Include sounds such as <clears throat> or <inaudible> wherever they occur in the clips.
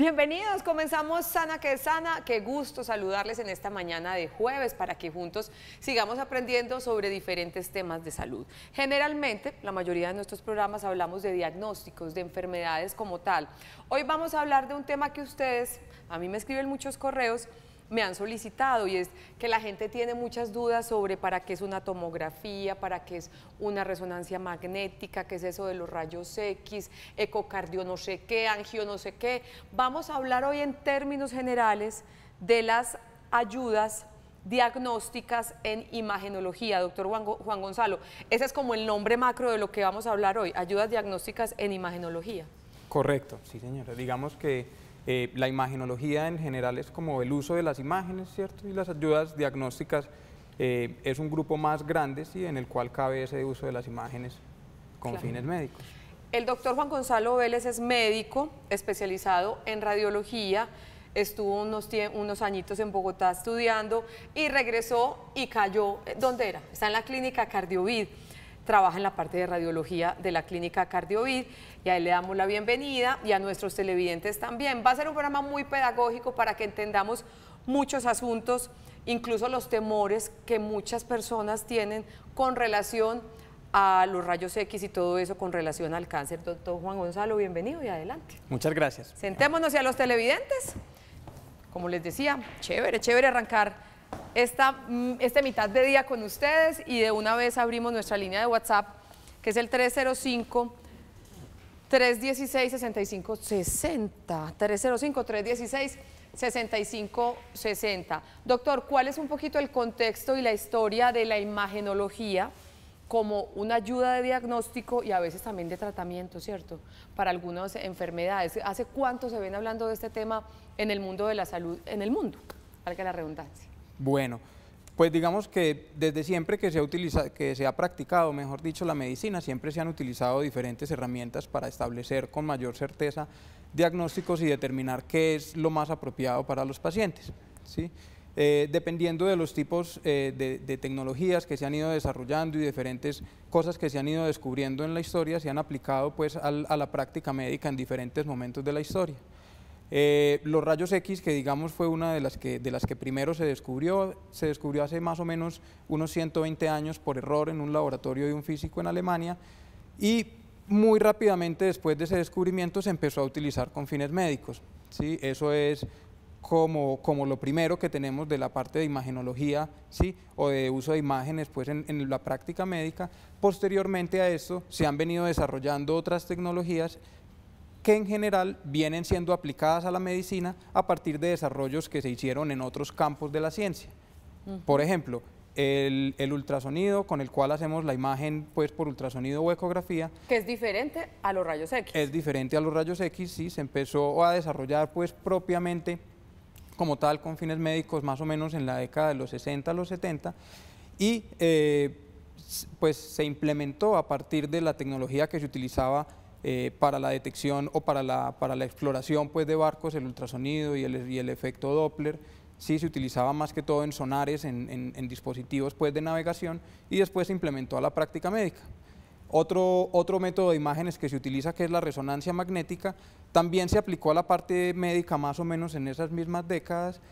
Bienvenidos, comenzamos Sana que Sana. Qué gusto saludarles en esta mañana de jueves para que juntos sigamos aprendiendo sobre diferentes temas de salud. Generalmente, la mayoría de nuestros programas hablamos de diagnósticos, de enfermedades como tal. Hoy vamos a hablar de un tema que ustedes, a mí me escriben muchos correos, me han solicitado y es que la gente tiene muchas dudas sobre para qué es una tomografía, para qué es una resonancia magnética, qué es eso de los rayos X, ecocardio no sé qué, angio no sé qué. Vamos a hablar hoy en términos generales de las ayudas diagnósticas en imagenología. Doctor Juan, Gonzalo, ese es como el nombre macro de lo que vamos a hablar hoy, ayudas diagnósticas en imagenología. Correcto, sí señora. Digamos que eh, la imagenología en general es como el uso de las imágenes, ¿cierto? Y las ayudas diagnósticas eh, es un grupo más grande, ¿sí? En el cual cabe ese uso de las imágenes con fines médicos. El doctor Juan Gonzalo Vélez es médico especializado en radiología estuvo unos, unos añitos en Bogotá estudiando y regresó y cayó, eh, ¿dónde era? Está en la clínica Cardiovid trabaja en la parte de radiología de la clínica Cardiovid y a él le damos la bienvenida y a nuestros televidentes también. Va a ser un programa muy pedagógico para que entendamos muchos asuntos, incluso los temores que muchas personas tienen con relación a los rayos X y todo eso con relación al cáncer. Doctor Juan Gonzalo, bienvenido y adelante. Muchas gracias. Sentémonos ya los televidentes. Como les decía, chévere, chévere arrancar esta, este mitad de día con ustedes y de una vez abrimos nuestra línea de WhatsApp, que es el 305. 316-6560, 305-316-6560. Doctor, ¿cuál es un poquito el contexto y la historia de la imagenología como una ayuda de diagnóstico y a veces también de tratamiento, ¿cierto? Para algunas enfermedades. ¿Hace cuánto se ven hablando de este tema en el mundo de la salud, en el mundo? que la redundancia. Bueno, pues digamos que desde siempre que se, ha utilizado, que se ha practicado, mejor dicho, la medicina, siempre se han utilizado diferentes herramientas para establecer con mayor certeza diagnósticos y determinar qué es lo más apropiado para los pacientes. ¿sí? Eh, dependiendo de los tipos eh, de, tecnologías que se han ido desarrollando y diferentes cosas que se han ido descubriendo en la historia, se han aplicado pues a la práctica médica en diferentes momentos de la historia. Eh, los rayos X, que digamos fue una de las que, de las que primero se descubrió, se descubrió hace más o menos unos 120 años por error en un laboratorio de un físico en Alemania y muy rápidamente después de ese descubrimiento se empezó a utilizar con fines médicos. ¿sí? Eso es como, como, lo primero que tenemos de la parte de imagenología ¿sí? o de uso de imágenes pues, en, en, la práctica médica. Posteriormente a eso se han venido desarrollando otras tecnologías en general vienen siendo aplicadas a la medicina a partir de desarrollos que se hicieron en otros campos de la ciencia. Por ejemplo, el, ultrasonido con el cual hacemos la imagen pues por ultrasonido o ecografía. Que es diferente a los rayos X. Es diferente a los rayos X, sí, se empezó a desarrollar pues propiamente como tal con fines médicos más o menos en la década de los 60 a los 70 y eh, pues se implementó a partir de la tecnología que se utilizaba eh, para la detección o para la, exploración pues, de barcos, el ultrasonido y el, efecto Doppler, sí se utilizaba más que todo en sonares, en, dispositivos pues, de navegación y después se implementó a la práctica médica. Otro, otro método de imágenes que se utiliza, que es la resonancia magnética, también se aplicó a la parte médica más o menos en esas mismas décadas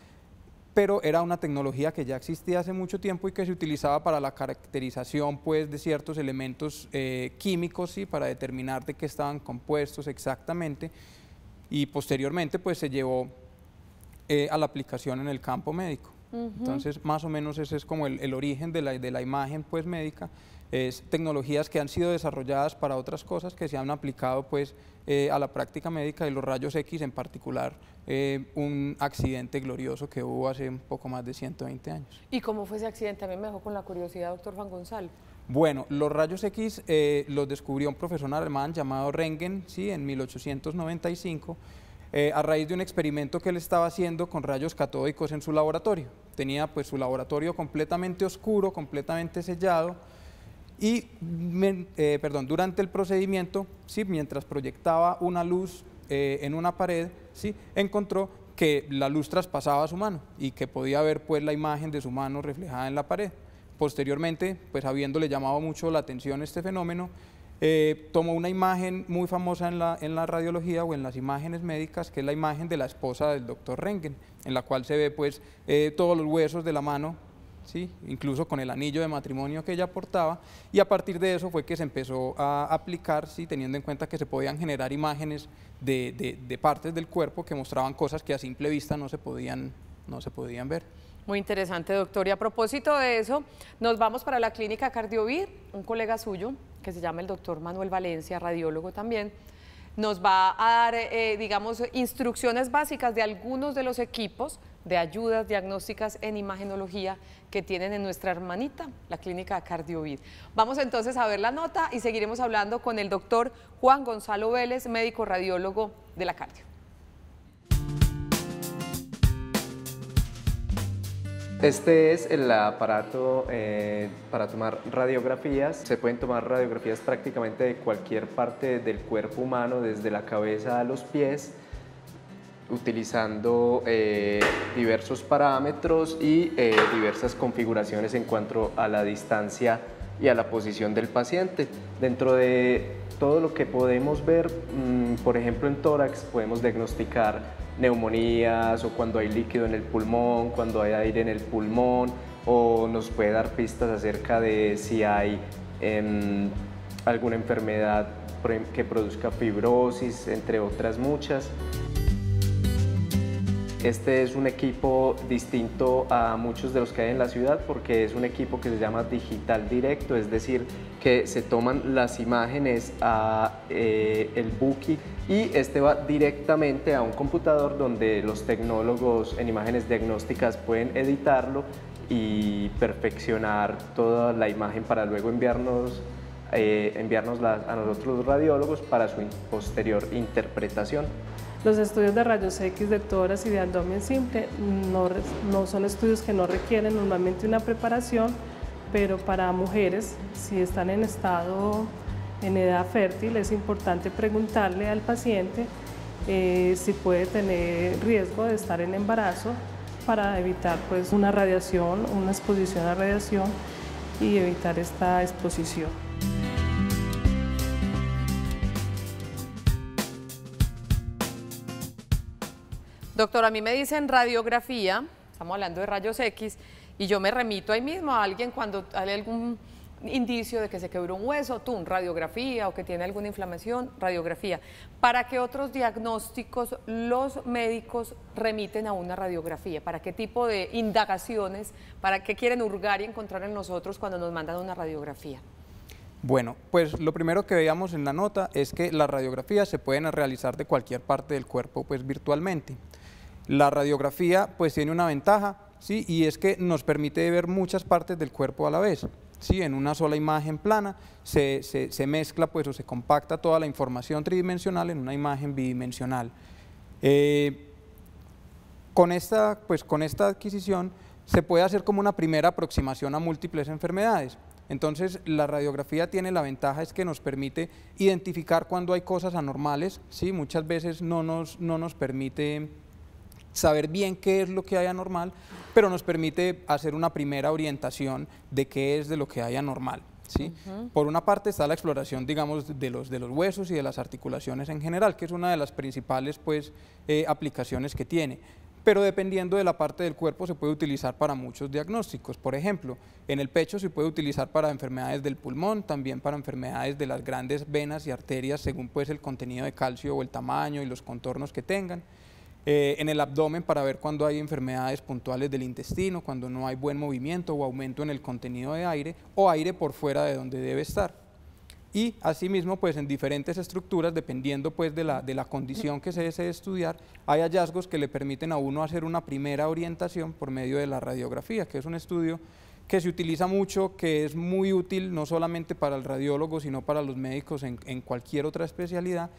pero era una tecnología que ya existía hace mucho tiempo y que se utilizaba para la caracterización pues, de ciertos elementos eh, químicos y para determinar de qué estaban compuestos exactamente. Y posteriormente pues, se llevó eh, a la aplicación en el campo médico. Entonces, más o menos ese es como el, origen de la, imagen pues, médica es tecnologías que han sido desarrolladas para otras cosas que se han aplicado pues, eh, a la práctica médica de los rayos X en particular, eh, un accidente glorioso que hubo hace un poco más de 120 años. ¿Y cómo fue ese accidente? A mí me dejó con la curiosidad, doctor Juan González. Bueno, los rayos X eh, los descubrió un profesor alemán llamado Rengen, ¿sí? en 1895. Eh, a raíz de un experimento que él estaba haciendo con rayos catódicos en su laboratorio. Tenía pues su laboratorio completamente oscuro, completamente sellado, y eh, perdón, durante el procedimiento, ¿sí? mientras proyectaba una luz eh, en una pared, ¿sí? encontró que la luz traspasaba su mano y que podía ver pues la imagen de su mano reflejada en la pared. Posteriormente, pues habiéndole llamado mucho la atención este fenómeno, eh, tomó una imagen muy famosa en la, radiología o en las imágenes médicas, que es la imagen de la esposa del doctor Rengen, en la cual se ve pues eh, todos los huesos de la mano, ¿sí? incluso con el anillo de matrimonio que ella portaba, y a partir de eso fue que se empezó a aplicar, ¿sí? teniendo en cuenta que se podían generar imágenes de, partes del cuerpo que mostraban cosas que a simple vista no se podían, no se podían ver. Muy interesante, doctor. Y a propósito de eso, nos vamos para la clínica Cardiovir, un colega suyo que se llama el doctor Manuel Valencia, radiólogo también, nos va a dar, eh, digamos, instrucciones básicas de algunos de los equipos de ayudas diagnósticas en imagenología que tienen en nuestra hermanita, la clínica Cardiovid. Vamos entonces a ver la nota y seguiremos hablando con el doctor Juan Gonzalo Vélez, médico radiólogo de la Cardio. Este es el aparato eh, para tomar radiografías. Se pueden tomar radiografías prácticamente de cualquier parte del cuerpo humano, desde la cabeza a los pies, utilizando eh, diversos parámetros y eh, diversas configuraciones en cuanto a la distancia y a la posición del paciente. Dentro de todo lo que podemos ver, mm, por ejemplo en tórax, podemos diagnosticar neumonías o cuando hay líquido en el pulmón, cuando hay aire en el pulmón o nos puede dar pistas acerca de si hay em, alguna enfermedad que produzca fibrosis, entre otras muchas. Este es un equipo distinto a muchos de los que hay en la ciudad porque es un equipo que se llama digital directo, es decir, que se toman las imágenes a eh, el buki y este va directamente a un computador donde los tecnólogos en imágenes diagnósticas pueden editarlo y perfeccionar toda la imagen para luego enviarnos, eh, enviarnos a nosotros los radiólogos para su posterior interpretación. Los estudios de rayos X de tórax y de abdomen simple no, no son estudios que no requieren normalmente una preparación, pero para mujeres, si están en estado en edad fértil es importante preguntarle al paciente eh, si puede tener riesgo de estar en embarazo para evitar pues, una radiación, una exposición a radiación y evitar esta exposición. Doctor, a mí me dicen radiografía, estamos hablando de rayos X, y yo me remito ahí mismo a alguien cuando hay algún indicio de que se quebró un hueso, tú, radiografía o que tiene alguna inflamación, radiografía. ¿Para qué otros diagnósticos los médicos remiten a una radiografía? ¿Para qué tipo de indagaciones? ¿Para qué quieren hurgar y encontrar en nosotros cuando nos mandan una radiografía? Bueno, pues lo primero que veíamos en la nota es que las radiografías se pueden realizar de cualquier parte del cuerpo pues virtualmente. La radiografía pues tiene una ventaja, sí, y es que nos permite ver muchas partes del cuerpo a la vez. ¿sí? en una sola imagen plana, se, mezcla pues, o se compacta toda la información tridimensional en una imagen bidimensional. Eh, con, esta, pues, con esta adquisición se puede hacer como una primera aproximación a múltiples enfermedades. Entonces, la radiografía tiene la ventaja es que nos permite identificar cuando hay cosas anormales, ¿sí? muchas veces no no nos permite saber bien qué es lo que hay anormal, pero nos permite hacer una primera orientación de qué es de lo que hay anormal. ¿Sí? Por una parte está la exploración, digamos, de los, de los huesos y de las articulaciones en general, que es una de las principales pues, eh, aplicaciones que tiene. Pero dependiendo de la parte del cuerpo se puede utilizar para muchos diagnósticos. Por ejemplo, en el pecho se puede utilizar para enfermedades del pulmón, también para enfermedades de las grandes venas y arterias, según pues el contenido de calcio o el tamaño y los contornos que tengan. Eh, en el abdomen para ver cuando hay enfermedades puntuales del intestino, cuando no hay buen movimiento o aumento en el contenido de aire o aire por fuera de donde debe estar. Y asimismo, pues en diferentes estructuras, dependiendo pues de la, de la condición que se desee estudiar, hay hallazgos que le permiten a uno hacer una primera orientación por medio de la radiografía, que es un estudio que se utiliza mucho, que es muy útil no solamente para el radiólogo, sino para los médicos en, en cualquier otra especialidad,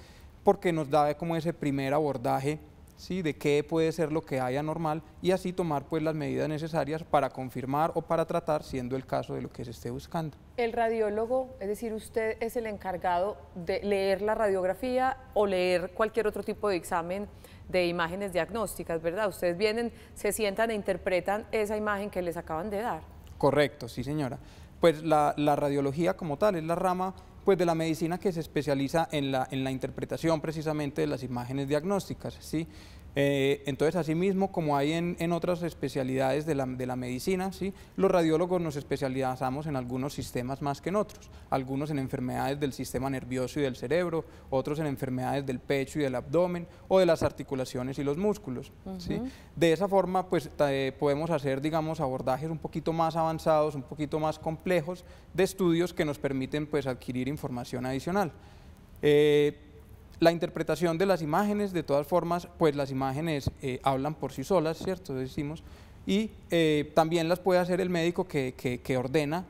porque nos da como ese primer abordaje ¿sí? de qué puede ser lo que hay anormal y así tomar pues, las medidas necesarias para confirmar o para tratar, siendo el caso de lo que se esté buscando. El radiólogo, es decir, usted es el encargado de leer la radiografía o leer cualquier otro tipo de examen de imágenes diagnósticas, ¿verdad? Ustedes vienen, se sientan e interpretan esa imagen que les acaban de dar. Correcto, sí señora. Pues la radiología como tal es la rama pues de la medicina que se especializa en la, interpretación precisamente de las imágenes diagnósticas, ¿sí? Eh, entonces, asimismo, como hay en, otras especialidades de la, medicina, ¿sí? los radiólogos nos especializamos en algunos sistemas más que en otros, algunos en enfermedades del sistema nervioso y del cerebro, otros en enfermedades del pecho y del abdomen, o de las articulaciones y los músculos. De esa forma, pues eh, podemos hacer, digamos, abordajes un poquito más avanzados, un poquito más complejos de estudios que nos permiten pues, adquirir información adicional. Eh, la interpretación de las imágenes, de todas formas, pues las imágenes eh, hablan por sí solas, ¿cierto? Decimos, y eh, también las puede hacer el médico que ordena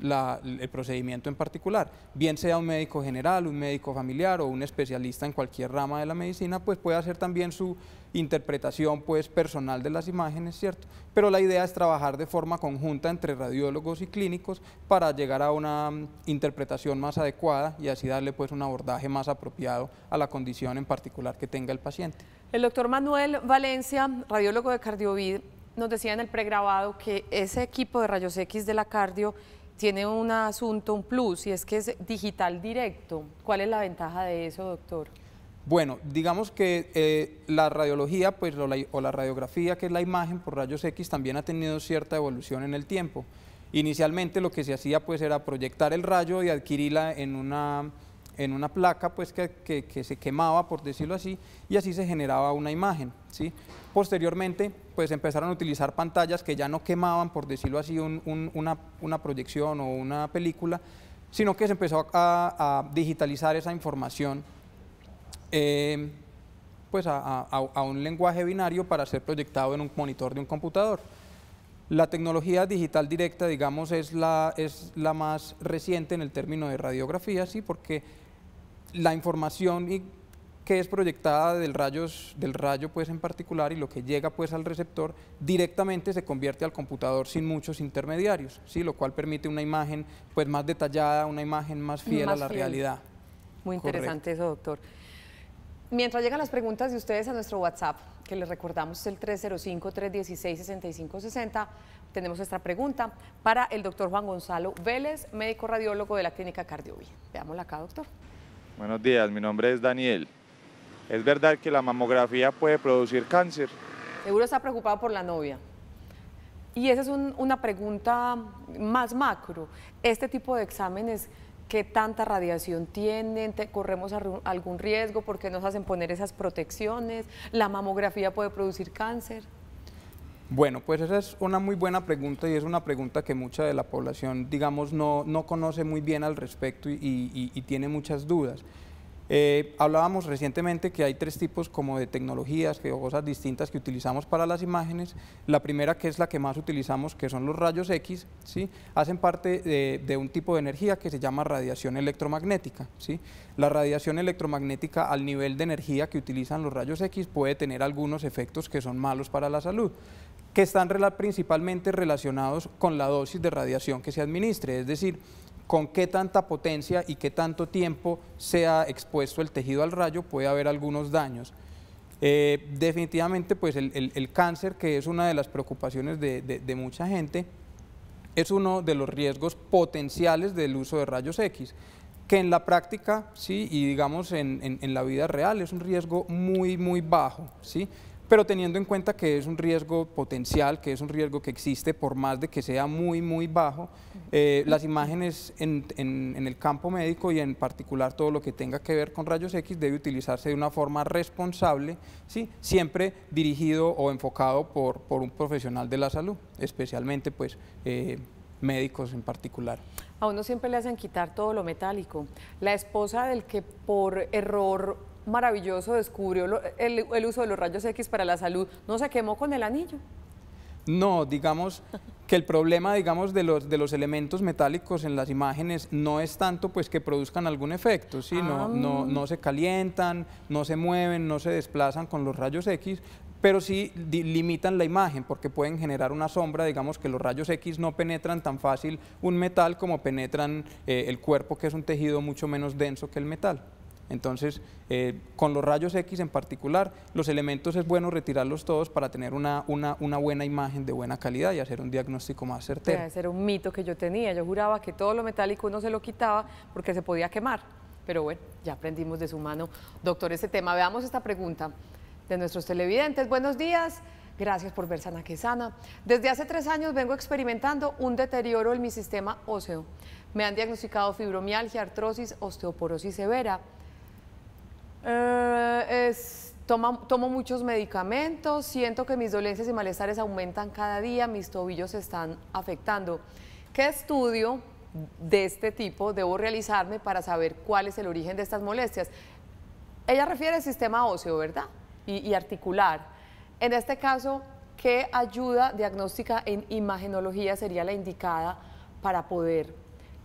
el procedimiento en particular. Bien sea un médico general, un médico familiar o un especialista en cualquier rama de la medicina, pues puede hacer también su interpretación pues, personal de las imágenes, ¿cierto? Pero la idea es trabajar de forma conjunta entre radiólogos y clínicos para llegar a una mm, interpretación más adecuada y así darle pues, un abordaje más apropiado a la condición en particular que tenga el paciente. El doctor Manuel Valencia, radiólogo de Cardiovid, nos decía en el pregrabado que ese equipo de rayos X de la cardio tiene un asunto, un plus, y es que es digital directo. ¿Cuál es la ventaja de eso, doctor? Bueno, digamos que eh, la radiología pues, o la, o, la, radiografía, que es la imagen por rayos X, también ha tenido cierta evolución en el tiempo. Inicialmente lo que se hacía pues, era proyectar el rayo y adquirirla en una en una placa pues que, que, que, se quemaba, por decirlo así, y así se generaba una imagen. ¿sí? Posteriormente pues empezaron a utilizar pantallas que ya no quemaban, por decirlo así, un, un, una, una, proyección o una película, sino que se empezó a, a digitalizar esa información eh, pues a, a, a un lenguaje binario para ser proyectado en un monitor de un computador. La tecnología digital directa, digamos, es la, es la más reciente en el término de radiografía, ¿sí? porque la información y que es proyectada del, rayos, del rayo pues en particular y lo que llega pues al receptor directamente se convierte al computador sin muchos intermediarios, ¿sí? lo cual permite una imagen pues más detallada, una imagen más fiel a la realidad. Muy interesante eso, doctor. Mientras llegan las preguntas de ustedes a nuestro WhatsApp, que les recordamos es el 305-316-6560, tenemos nuestra pregunta para el doctor Juan Gonzalo Vélez, médico radiólogo de la Clínica Cardiovi. Veámosla acá, doctor. Buenos días, mi nombre es Daniel. ¿Es verdad que la mamografía puede producir cáncer? Seguro está preocupado por la novia. Y esa es una pregunta más macro. Este tipo de exámenes, ¿qué tanta radiación tienen? ¿Corremos algún riesgo? ¿Por qué nos hacen poner esas protecciones? ¿La mamografía puede producir cáncer? Bueno, pues esa es una muy buena pregunta y es una pregunta que mucha de la población, digamos, no, no conoce muy bien al respecto y, y tiene muchas dudas. Eh, hablábamos recientemente que hay tres tipos como de tecnologías que, o cosas distintas que utilizamos para las imágenes. La primera, que es la que más utilizamos, que son los rayos X, ¿sí? hacen parte de, un tipo de energía que se llama radiación electromagnética. ¿sí? La radiación electromagnética al nivel de energía que utilizan los rayos X puede tener algunos efectos que son malos para la salud que están principalmente relacionados con la dosis de radiación que se administre, es decir, con qué tanta potencia y qué tanto tiempo sea expuesto el tejido al rayo, puede haber algunos daños. Eh, definitivamente, pues el, cáncer, que es una de las preocupaciones de, mucha gente, es uno de los riesgos potenciales del uso de rayos X que en la práctica, sí, y digamos en, en, la vida real es un riesgo muy, muy bajo, sí, pero teniendo en cuenta que es un riesgo potencial, que es un riesgo que existe por más de que sea muy, muy bajo, eh, las imágenes en, el campo médico y en particular todo lo que tenga que ver con rayos X debe utilizarse de una forma responsable, ¿sí? siempre dirigido o enfocado por, por un profesional de la salud, especialmente pues eh, médicos en particular. A uno siempre le hacen quitar todo lo metálico. La esposa del que por error maravilloso descubrió el, el uso de los rayos X para la salud, ¿no se quemó con el anillo? No, digamos, que el problema, digamos, de los, de los elementos metálicos en las imágenes no es tanto pues que produzcan algún efecto, ¿sí? Ah. no, no, se calientan, no se mueven, no se desplazan con los rayos X, pero sí limitan la imagen porque pueden generar una sombra, digamos que los rayos X no penetran tan fácil un metal como penetran eh, el cuerpo, que es un tejido mucho menos denso que el metal. Entonces, eh, con los rayos X en particular, los elementos es bueno retirarlos todos para tener una, una, buena imagen de buena calidad y hacer un diagnóstico más certero. era un mito que yo tenía, yo juraba que todo lo metálico uno se lo quitaba porque se podía quemar, pero bueno, ya aprendimos de su mano, doctor, ese tema. Veamos esta pregunta de nuestros televidentes. Buenos días. Gracias por ver Sana que Sana. Desde hace tres años vengo experimentando un deterioro en mi sistema óseo. Me han diagnosticado fibromialgia, artrosis, osteoporosis severa. Eh, tomo muchos medicamentos, siento que mis dolencias y malestares aumentan cada día, mis tobillos se están afectando. ¿Qué estudio de este tipo debo realizarme para saber cuál es el origen de estas molestias? Ella refiere al sistema óseo, ¿verdad? Y, articular. En este caso, ¿qué ayuda diagnóstica en imagenología sería la indicada para poder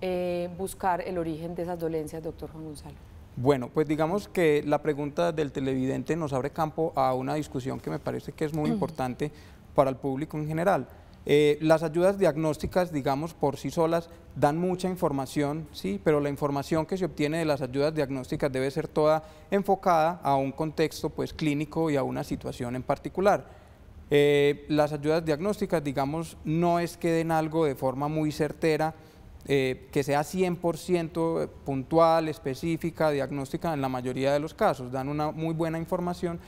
eh, buscar el origen de esas dolencias, doctor Juan Gonzalo? Bueno, pues digamos que la pregunta del televidente nos abre campo a una discusión que me parece que es muy importante para el público en general. Eh, las ayudas diagnósticas, digamos, por sí solas dan mucha información, sí, pero la información que se obtiene de las ayudas diagnósticas debe ser toda enfocada a un contexto pues, clínico y a una situación en particular. Eh, las ayudas diagnósticas, digamos, no es que den algo de forma muy certera, eh, que sea 100% puntual, específica, diagnóstica en la mayoría de los casos. Dan una muy buena información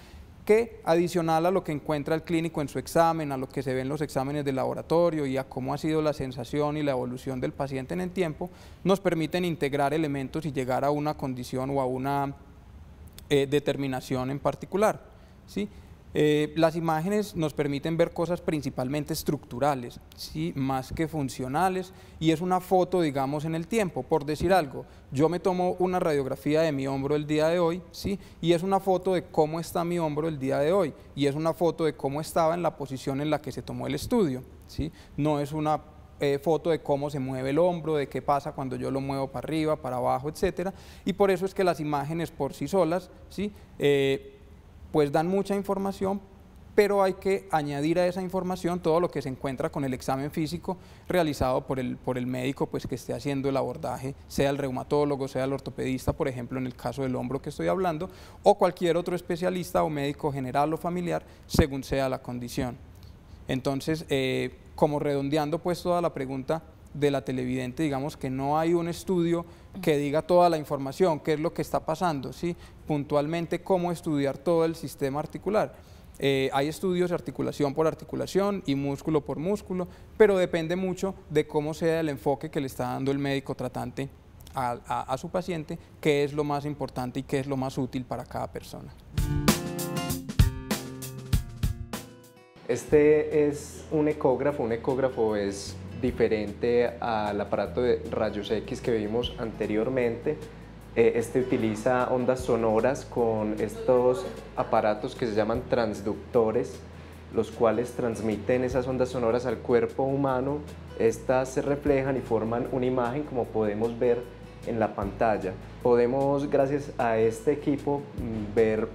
que adicional a lo que encuentra el clínico en su examen, a lo que se ve en los exámenes de laboratorio y a cómo ha sido la sensación y la evolución del paciente en el tiempo, nos permiten integrar elementos y llegar a una condición o a una eh, determinación en particular. ¿sí? Eh, las imágenes nos permiten ver cosas principalmente estructurales, ¿sí? más que funcionales, y es una foto, digamos, en el tiempo. Por decir algo, yo me tomo una radiografía de mi hombro el día de hoy, ¿sí? y es una foto de cómo está mi hombro el día de hoy, y es una foto de cómo estaba en la posición en la que se tomó el estudio. ¿sí? No es una eh, foto de cómo se mueve el hombro, de qué pasa cuando yo lo muevo para arriba, para abajo, etcétera Y por eso es que las imágenes por sí solas, ¿sí? Eh, pues dan mucha información, pero hay que añadir a esa información todo lo que se encuentra con el examen físico realizado por el, médico pues, que esté haciendo el abordaje, sea el reumatólogo, sea el ortopedista, por ejemplo, en el caso del hombro que estoy hablando, o cualquier otro especialista o médico general o familiar, según sea la condición. Entonces, eh, como redondeando pues toda la pregunta, de la televidente, digamos que no hay un estudio que diga toda la información, qué es lo que está pasando, ¿sí? puntualmente cómo estudiar todo el sistema articular. Eh, hay estudios de articulación por articulación y músculo por músculo, pero depende mucho de cómo sea el enfoque que le está dando el médico tratante a su paciente, qué es lo más importante y qué es lo más útil para cada persona. Este es un ecógrafo, un ecógrafo es diferente al aparato de rayos X que vimos anteriormente. Eh, este utiliza ondas sonoras con estos aparatos que se llaman transductores, los cuales transmiten esas ondas sonoras al cuerpo humano. Estas se reflejan y forman una imagen como podemos ver en la pantalla. Podemos, gracias a este equipo, mm, ver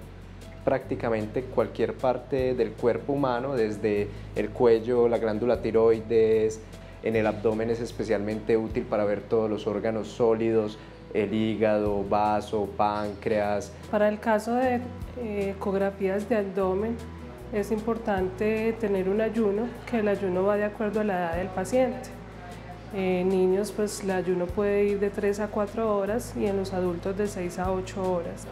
prácticamente cualquier parte del cuerpo humano, desde el cuello, la glándula tiroides, en el abdomen es especialmente útil para ver todos los órganos sólidos, el hígado, vaso, páncreas. Para el caso de eh, ecografías de abdomen, es importante tener un ayuno, que el ayuno va de acuerdo a la edad del paciente. En niños, pues el ayuno puede ir de 3 a 4 horas y en los adultos de 6 a 8 horas.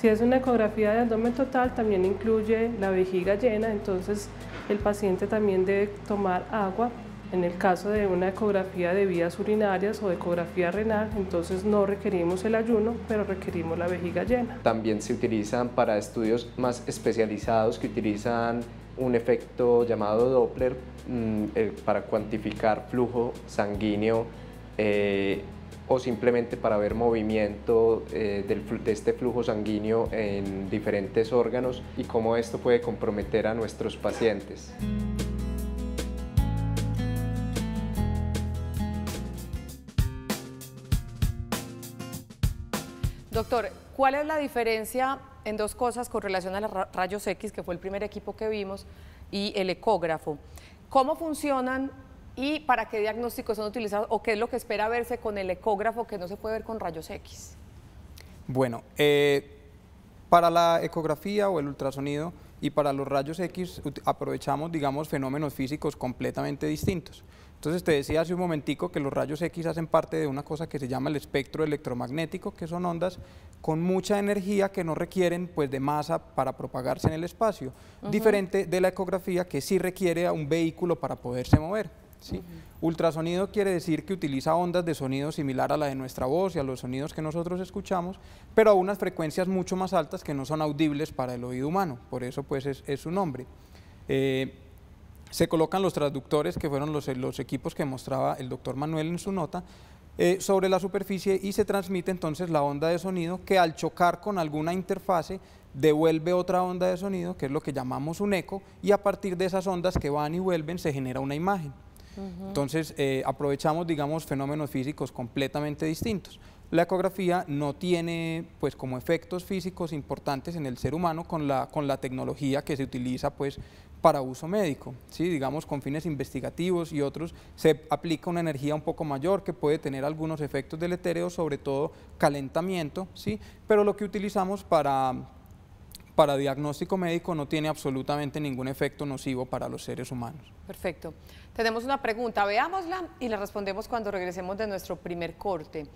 Si es una ecografía de abdomen total, también incluye la vejiga llena, entonces el paciente también debe tomar agua. En el caso de una ecografía de vías urinarias o ecografía renal, entonces no requerimos el ayuno, pero requerimos la vejiga llena. También se utilizan para estudios más especializados que utilizan un efecto llamado Doppler mm, eh, para cuantificar flujo sanguíneo eh, o simplemente para ver movimiento eh, del, de este flujo sanguíneo en diferentes órganos y cómo esto puede comprometer a nuestros pacientes. Doctor, ¿cuál es la diferencia en dos cosas con relación a los rayos X, que fue el primer equipo que vimos, y el ecógrafo? ¿Cómo funcionan y para qué diagnósticos son utilizados o qué es lo que espera verse con el ecógrafo que no se puede ver con rayos X. Bueno, eh, para la ecografía o el ultrasonido y para los rayos X aprovechamos, digamos, fenómenos físicos completamente distintos. Entonces te decía hace un momentico que los rayos X hacen parte de una cosa que se llama el espectro electromagnético, que son ondas con mucha energía que no requieren pues de masa para propagarse en el espacio, diferente de la ecografía que sí requiere a un vehículo para poderse mover. Ultrasonido quiere decir que utiliza ondas de sonido similar a la de nuestra voz y a los sonidos que nosotros escuchamos, pero a unas frecuencias mucho más altas que no son audibles para el oído humano, por eso pues es, su nombre. Eh, se colocan los traductores, que fueron los, equipos que mostraba el doctor Manuel en su nota, eh, sobre la superficie y se transmite entonces la onda de sonido que al chocar con alguna interfase devuelve otra onda de sonido, que es lo que llamamos un eco, y a partir de esas ondas que van y vuelven se genera una imagen. Entonces, eh, aprovechamos, digamos, fenómenos físicos completamente distintos. La ecografía no tiene, pues, como efectos físicos importantes en el ser humano con la, con la tecnología que se utiliza, pues, para uso médico, ¿sí? digamos con fines investigativos y otros, se aplica una energía un poco mayor que puede tener algunos efectos etéreo, sobre todo calentamiento, ¿sí? pero lo que utilizamos para, para diagnóstico médico no tiene absolutamente ningún efecto nocivo para los seres humanos. Perfecto. Tenemos una pregunta, veámosla y la respondemos cuando regresemos de nuestro primer corte.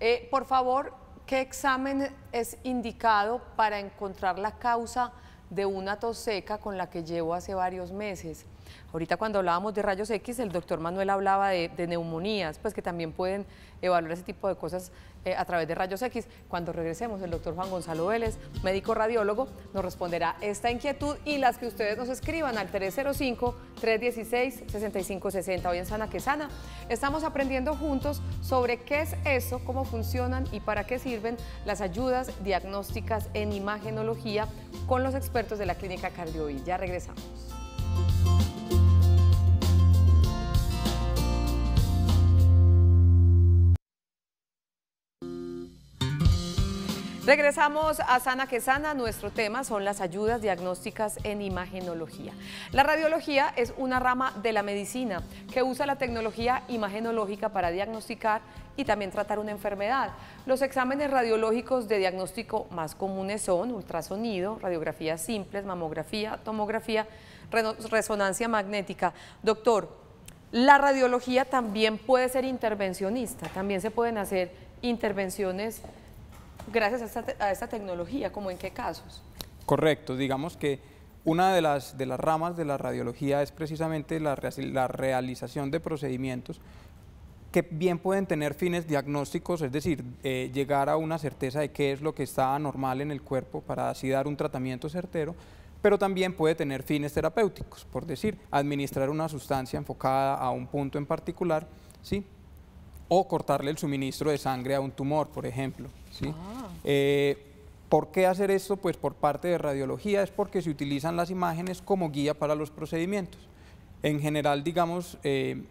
Eh, por favor, ¿qué examen es indicado para encontrar la causa de una tos seca con la que llevo hace varios meses? Ahorita cuando hablábamos de rayos X, el doctor Manuel hablaba de, de neumonías, pues que también pueden evaluar ese tipo de cosas eh, a través de rayos X. Cuando regresemos, el doctor Juan Gonzalo Vélez, médico radiólogo, nos responderá esta inquietud y las que ustedes nos escriban al 305-316-6560. Hoy en Sana que Sana estamos aprendiendo juntos sobre qué es eso, cómo funcionan y para qué sirven las ayudas diagnósticas en imagenología con los expertos de la Clínica Cardioid. Ya regresamos. Regresamos a Sana que Sana. Nuestro tema son las ayudas diagnósticas en imagenología. La radiología es una rama de la medicina que usa la tecnología imagenológica para diagnosticar y también tratar una enfermedad. Los exámenes radiológicos de diagnóstico más comunes son ultrasonido, radiografía simples, mamografía, tomografía, resonancia magnética. Doctor, la radiología también puede ser intervencionista, también se pueden hacer intervenciones gracias a esta, tecnología, como en qué casos. Correcto, digamos que una de las, ramas de la radiología es precisamente la, realización de procedimientos que bien pueden tener fines diagnósticos, es decir, eh, llegar a una certeza de qué es lo que está anormal en el cuerpo para así dar un tratamiento certero, pero también puede tener fines terapéuticos, por decir, administrar una sustancia enfocada a un punto en particular, ¿sí? o cortarle el suministro de sangre a un tumor, por ejemplo. ¿sí? Ah. Eh, ¿Por qué hacer esto? Pues por parte de radiología es porque se utilizan las imágenes como guía para los procedimientos. En general, digamos, eh,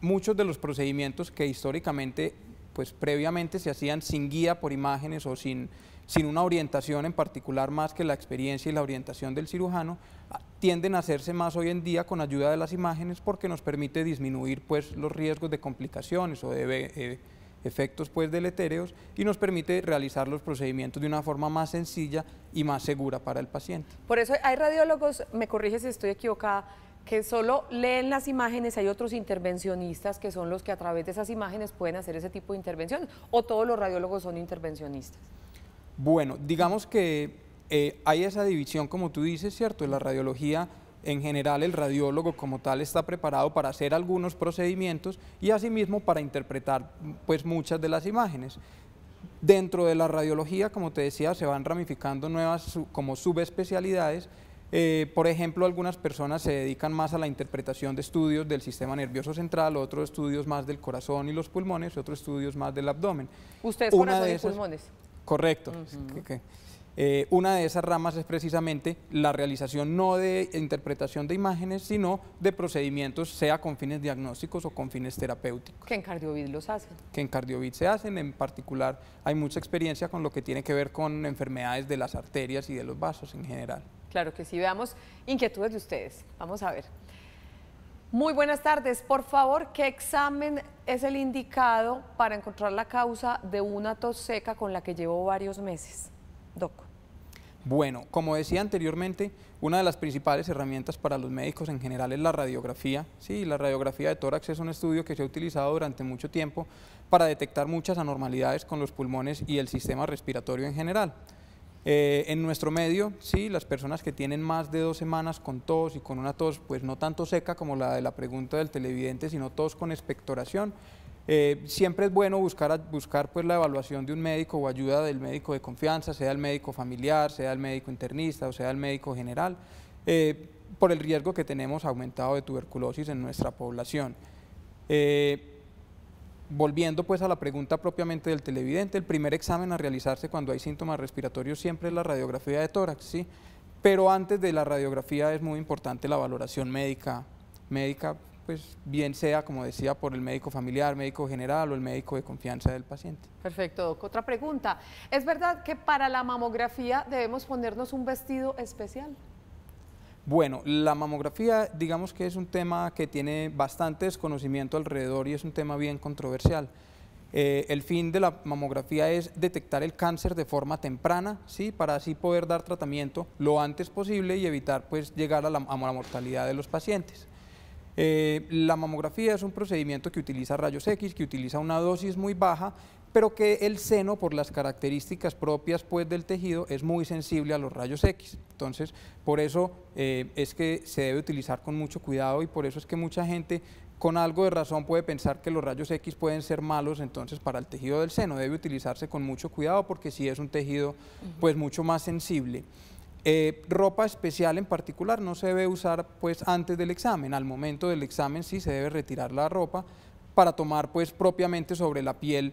muchos de los procedimientos que históricamente, pues previamente se hacían sin guía por imágenes o sin, sin una orientación en particular más que la experiencia y la orientación del cirujano, ah, tienden a hacerse más hoy en día con ayuda de las imágenes porque nos permite disminuir pues, los riesgos de complicaciones o de eh, efectos pues deletéreos y nos permite realizar los procedimientos de una forma más sencilla y más segura para el paciente. Por eso hay radiólogos, me corrige si estoy equivocada, que solo leen las imágenes, hay otros intervencionistas que son los que a través de esas imágenes pueden hacer ese tipo de intervención o todos los radiólogos son intervencionistas. Bueno, digamos que eh, hay esa división, como tú dices, ¿cierto? La radiología en general el radiólogo como tal está preparado para hacer algunos procedimientos y asimismo para interpretar pues muchas de las imágenes. Dentro de la radiología, como te decía, se van ramificando nuevas como subespecialidades. Eh, por ejemplo, algunas personas se dedican más a la interpretación de estudios del sistema nervioso central, otros estudios más del corazón y los pulmones, otros estudios más del abdomen. ¿Ustedes corazón y pulmones? Correcto. Eh, una de esas ramas es precisamente la realización no de interpretación de imágenes, sino de procedimientos, sea con fines diagnósticos o con fines terapéuticos. Que en Cardiovid los hacen. Que en Cardiovid se hacen, en particular hay mucha experiencia con lo que tiene que ver con enfermedades de las arterias y de los vasos en general. Claro que sí, veamos inquietudes de ustedes. Vamos a ver. Muy buenas tardes. Por favor, ¿qué examen es el indicado para encontrar la causa de una tos seca con la que llevo varios meses? Bueno, como decía anteriormente, una de las principales herramientas para los médicos en general es la radiografía. Sí, la radiografía de tórax es un estudio que se ha utilizado durante mucho tiempo para detectar muchas anormalidades con los pulmones y el sistema respiratorio en general. Eh, en nuestro medio, sí, las personas que tienen más de dos semanas con tos y con una tos, pues no tanto seca como la de la pregunta del televidente, sino tos con expectoración, eh, siempre es bueno buscar, buscar pues, la evaluación de un médico o ayuda del médico de confianza, sea el médico familiar, sea el médico internista o sea el médico general, eh, por el riesgo que tenemos aumentado de tuberculosis en nuestra población. Eh, volviendo pues a la pregunta propiamente del televidente, el primer examen a realizarse cuando hay síntomas respiratorios siempre es la radiografía de tórax, ¿sí? pero antes de la radiografía es muy importante la valoración médica, médica pues bien sea, como decía, por el médico familiar, médico general o el médico de confianza del paciente. Perfecto, Otra pregunta. ¿Es verdad que para la mamografía debemos ponernos un vestido especial? Bueno, la mamografía digamos que es un tema que tiene bastante desconocimiento alrededor y es un tema bien controversial. Eh, el fin de la mamografía es detectar el cáncer de forma temprana, ¿sí? para así poder dar tratamiento lo antes posible y evitar pues, llegar a la, a la mortalidad de los pacientes. Eh, la mamografía es un procedimiento que utiliza rayos X, que utiliza una dosis muy baja, pero que el seno, por las características propias pues, del tejido, es muy sensible a los rayos X. Entonces, por eso eh, es que se debe utilizar con mucho cuidado y por eso es que mucha gente con algo de razón puede pensar que los rayos X pueden ser malos entonces para el tejido del seno. Debe utilizarse con mucho cuidado porque sí es un tejido pues mucho más sensible. Eh, ropa especial en particular no se debe usar pues antes del examen, al momento del examen sí se debe retirar la ropa para tomar pues propiamente sobre la piel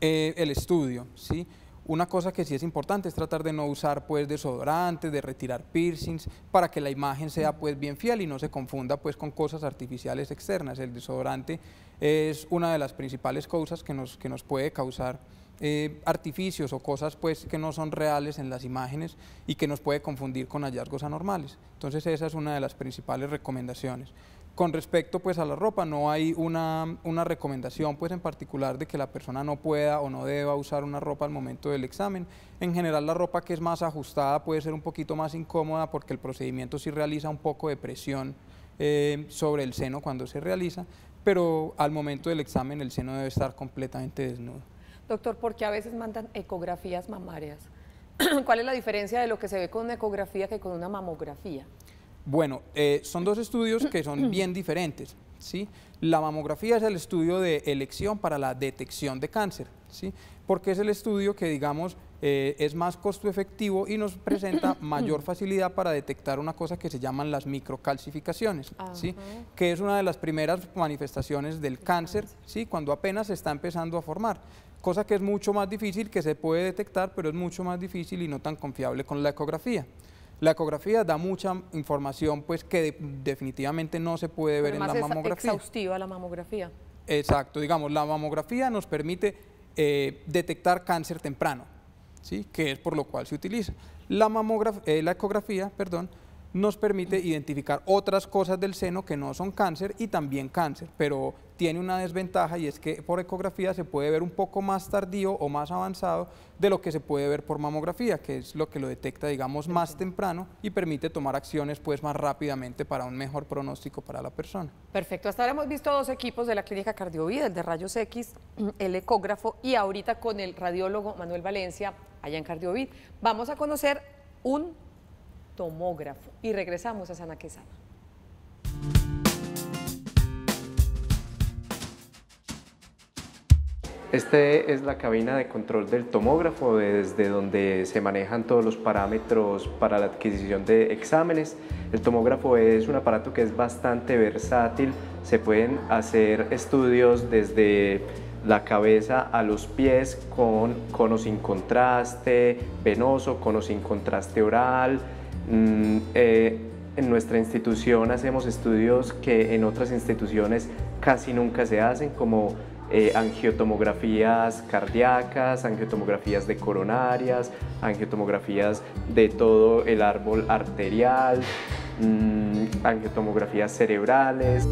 eh, el estudio, ¿sí? Una cosa que sí es importante es tratar de no usar pues desodorantes, de retirar piercings, para que la imagen sea pues bien fiel y no se confunda pues con cosas artificiales externas. El desodorante es una de las principales causas que nos, que nos puede causar eh, artificios o cosas pues que no son reales en las imágenes y que nos puede confundir con hallazgos anormales. Entonces esa es una de las principales recomendaciones. Con respecto pues a la ropa, no hay una, recomendación pues en particular de que la persona no pueda o no deba usar una ropa al momento del examen. En general la ropa que es más ajustada puede ser un poquito más incómoda porque el procedimiento sí realiza un poco de presión eh, sobre el seno cuando se realiza, pero al momento del examen el seno debe estar completamente desnudo. Doctor, ¿por qué a veces mandan ecografías mamarias? <clears throat> ¿Cuál es la diferencia de lo que se ve con una ecografía que con una mamografía? Bueno, eh, son dos estudios que son <clears throat> bien diferentes. ¿sí? La mamografía es el estudio de elección para la detección de cáncer, ¿sí? porque es el estudio que, digamos, eh, es más costo efectivo y nos presenta <clears throat> mayor facilidad para detectar una cosa que se llaman las microcalcificaciones, ¿sí? que es una de las primeras manifestaciones del cáncer, ¿sí? cuando apenas se está empezando a formar cosa que es mucho más difícil, que se puede detectar, pero es mucho más difícil y no tan confiable con la ecografía. La ecografía da mucha información pues que definitivamente no se puede ver en la mamografía. Es exhaustiva la mamografía. Exacto, digamos, la mamografía nos permite eh, detectar cáncer temprano, ¿sí? que es por lo cual se utiliza. La, mamografía, eh, la ecografía perdón, nos permite identificar otras cosas del seno que no son cáncer y también cáncer, pero tiene una desventaja y es que por ecografía se puede ver un poco más tardío o más avanzado de lo que se puede ver por mamografía, que es lo que lo detecta, digamos, más temprano y permite tomar acciones pues más rápidamente para un mejor pronóstico para la persona. Perfecto, hasta ahora hemos visto dos equipos de la clínica cardiovida, el de rayos X, <clears throat> el ecógrafo y ahorita con el radiólogo Manuel Valencia allá en Cardiovid. Vamos a conocer un tomógrafo. Y regresamos a Sana Quesada. Este es la cabina de control del tomógrafo, desde donde se manejan todos los parámetros para la adquisición de exámenes. El tomógrafo es un aparato que es bastante versátil, se pueden hacer estudios desde la cabeza a los pies con, cono sin contraste venoso, con sin contraste oral, Mm, eh, en nuestra institución hacemos estudios que en otras instituciones casi nunca se hacen, como eh, angiotomografías cardíacas, angiotomografías de coronarias, angiotomografías de todo el árbol arterial, mm, angiotomografías cerebrales.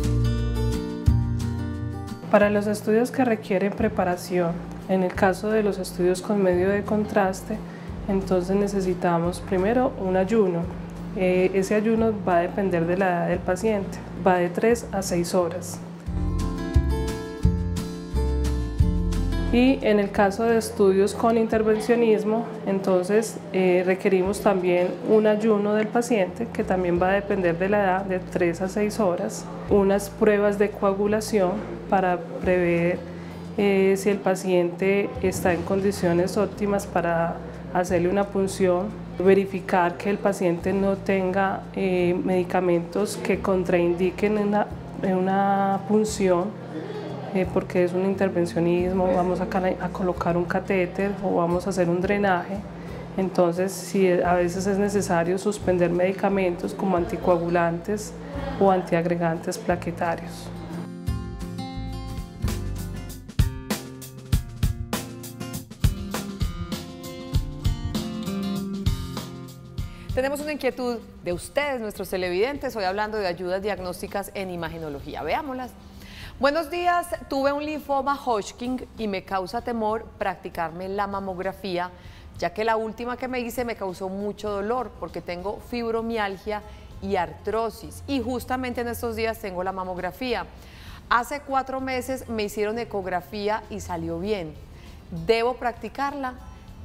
Para los estudios que requieren preparación, en el caso de los estudios con medio de contraste, entonces necesitamos primero un ayuno. Eh, ese ayuno va a depender de la edad del paciente, va de 3 a 6 horas. Y en el caso de estudios con intervencionismo, entonces eh, requerimos también un ayuno del paciente, que también va a depender de la edad, de 3 a 6 horas, unas pruebas de coagulación para prever eh, si el paciente está en condiciones óptimas para hacerle una punción, verificar que el paciente no tenga eh, medicamentos que contraindiquen en una, punción, eh, porque es un intervencionismo, vamos a, a colocar un catéter o vamos a hacer un drenaje. Entonces, si a veces es necesario suspender medicamentos como anticoagulantes o antiagregantes plaquetarios. Tenemos una inquietud de ustedes, nuestros televidentes, hoy hablando de ayudas diagnósticas en imagenología. Veámoslas. Buenos días, tuve un linfoma Hodgkin y me causa temor practicarme la mamografía, ya que la última que me hice me causó mucho dolor porque tengo fibromialgia y artrosis. Y justamente en estos días tengo la mamografía. Hace cuatro meses me hicieron ecografía y salió bien. ¿Debo practicarla?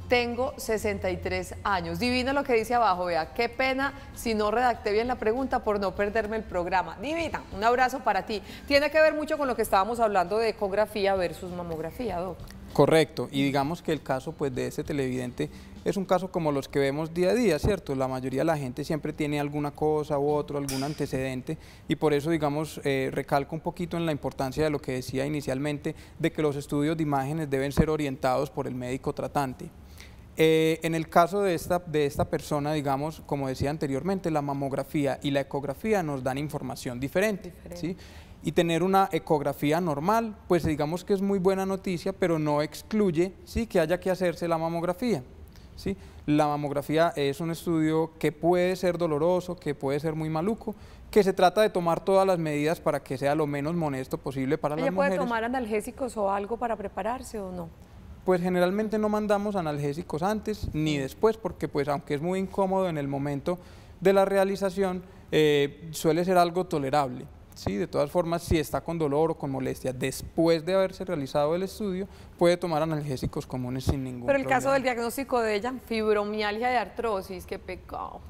Tengo 63 años. Divina lo que dice abajo, vea, qué pena si no redacté bien la pregunta por no perderme el programa. Divina, un abrazo para ti. Tiene que ver mucho con lo que estábamos hablando de ecografía versus mamografía, Doc. Correcto, y digamos que el caso pues, de ese televidente es un caso como los que vemos día a día, ¿cierto? La mayoría de la gente siempre tiene alguna cosa u otro, algún antecedente, y por eso, digamos, eh, recalco un poquito en la importancia de lo que decía inicialmente, de que los estudios de imágenes deben ser orientados por el médico tratante. Eh, en el caso de esta, de esta persona, digamos, como decía anteriormente, la mamografía y la ecografía nos dan información diferente. ¿sí? Y tener una ecografía normal, pues digamos que es muy buena noticia, pero no excluye ¿sí? que haya que hacerse la mamografía. ¿sí? La mamografía es un estudio que puede ser doloroso, que puede ser muy maluco, que se trata de tomar todas las medidas para que sea lo menos molesto posible para la mujeres. ¿Ella puede tomar analgésicos o algo para prepararse o no? pues generalmente no mandamos analgésicos antes ni después, porque pues aunque es muy incómodo en el momento de la realización, eh, suele ser algo tolerable. ¿sí? De todas formas, si está con dolor o con molestia después de haberse realizado el estudio, puede tomar analgésicos comunes sin ningún problema. Pero el caso del diagnóstico de ella, fibromialgia de artrosis, qué pecado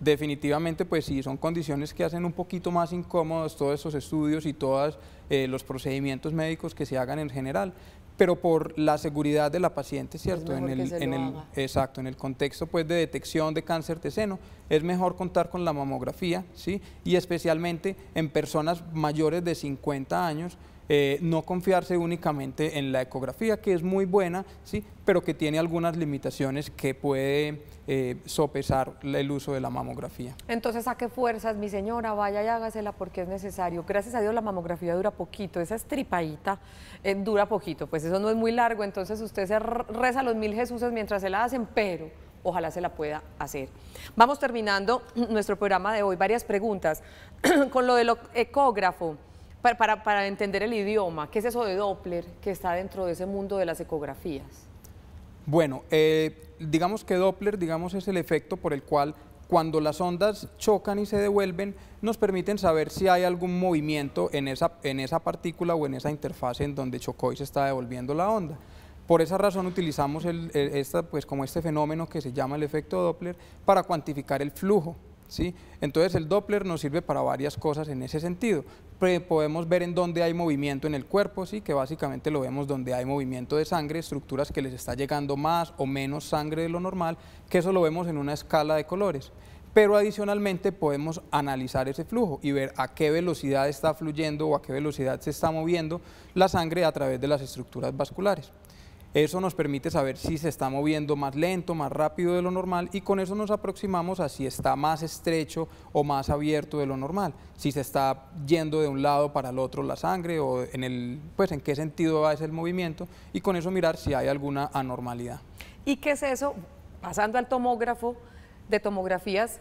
definitivamente pues sí, son condiciones que hacen un poquito más incómodos todos esos estudios y todos eh, los procedimientos médicos que se hagan en general pero por la seguridad de la paciente, pues ¿cierto? en el, el exacto, en el contexto pues de detección de cáncer de seno, es mejor contar con la mamografía, ¿sí? Y especialmente en personas mayores de 50 años eh, no confiarse únicamente en la ecografía, que es muy buena, ¿sí? pero que tiene algunas limitaciones que puede eh, sopesar el uso de la mamografía. Entonces, ¿a qué fuerzas, mi señora? Vaya y hágasela porque es necesario. Gracias a Dios la mamografía dura poquito, esa estripadita eh, dura poquito, pues eso no es muy largo, entonces usted se reza los mil jesús mientras se la hacen, pero ojalá se la pueda hacer. Vamos terminando <clears throat> nuestro programa de hoy, varias preguntas <clears throat> con lo del ecógrafo para, entender el idioma, ¿qué es eso de Doppler que está dentro de ese mundo de las ecografías? Bueno, eh, digamos que Doppler digamos, es el efecto por el cual cuando las ondas chocan y se devuelven, nos permiten saber si hay algún movimiento en esa, partícula o en esa interfase en donde chocó y se está devolviendo la onda. Por esa razón utilizamos pues, como este fenómeno que se llama el efecto Doppler para cuantificar el flujo entonces el Doppler nos sirve para varias cosas en ese sentido. podemos ver en dónde hay movimiento en el cuerpo, ¿sí? que básicamente lo vemos donde hay movimiento de sangre, estructuras que les está llegando más o menos sangre de lo normal, que eso lo vemos en una escala de colores. Pero adicionalmente podemos analizar ese flujo y ver a qué velocidad está fluyendo o a qué velocidad se está moviendo la sangre a través de las estructuras vasculares. Eso nos permite saber si se está moviendo más lento, más rápido de lo normal y con eso nos aproximamos a si está más estrecho o más abierto de lo normal, si se está yendo de un lado para el otro la sangre o en el pues en qué sentido va ese movimiento y con eso mirar si hay alguna anormalidad. ¿Y qué es eso? Pasando al tomógrafo de tomografías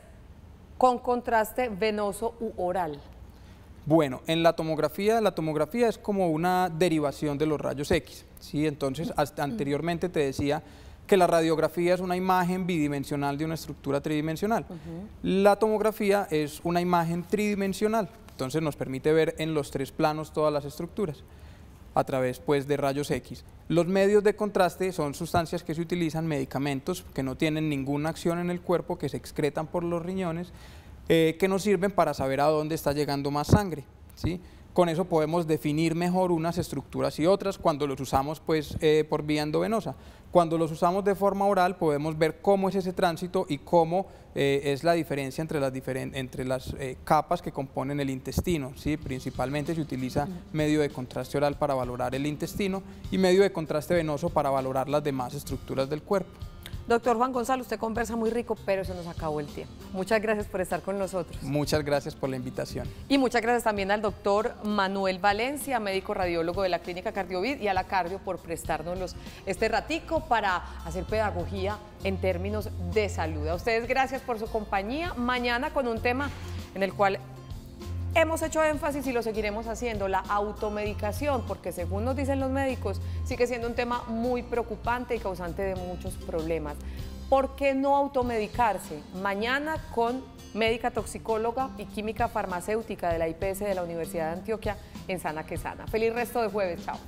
con contraste venoso u oral. Bueno, en la tomografía, la tomografía es como una derivación de los rayos X. ¿sí? Entonces, anteriormente te decía que la radiografía es una imagen bidimensional de una estructura tridimensional. La tomografía es una imagen tridimensional, entonces nos permite ver en los tres planos todas las estructuras a través pues, de rayos X. Los medios de contraste son sustancias que se utilizan, medicamentos que no tienen ninguna acción en el cuerpo, que se excretan por los riñones, eh, que nos sirven para saber a dónde está llegando más sangre. ¿sí? Con eso podemos definir mejor unas estructuras y otras cuando los usamos pues, eh, por vía endovenosa. Cuando los usamos de forma oral podemos ver cómo es ese tránsito y cómo eh, es la diferencia entre las, entre las capas que componen el intestino. ¿sí? Principalmente se utiliza medio de contraste oral para valorar el intestino y medio de contraste venoso para valorar las demás estructuras del cuerpo. Doctor Juan Gonzalo, usted conversa muy rico, pero se nos acabó el tiempo. Muchas gracias por estar con nosotros. Muchas gracias por la invitación. Y muchas gracias también al doctor Manuel Valencia, médico radiólogo de la Clínica Cardiovid y a la Cardio por prestarnos este ratico para hacer pedagogía en términos de salud. A ustedes gracias por su compañía. Mañana con un tema en el cual Hemos hecho énfasis y lo seguiremos haciendo, la automedicación, porque según nos dicen los médicos, sigue siendo un tema muy preocupante y causante de muchos problemas. ¿Por qué no automedicarse? Mañana con médica toxicóloga y química farmacéutica de la IPS de la Universidad de Antioquia en Sana Quesana. Feliz resto de jueves, chao.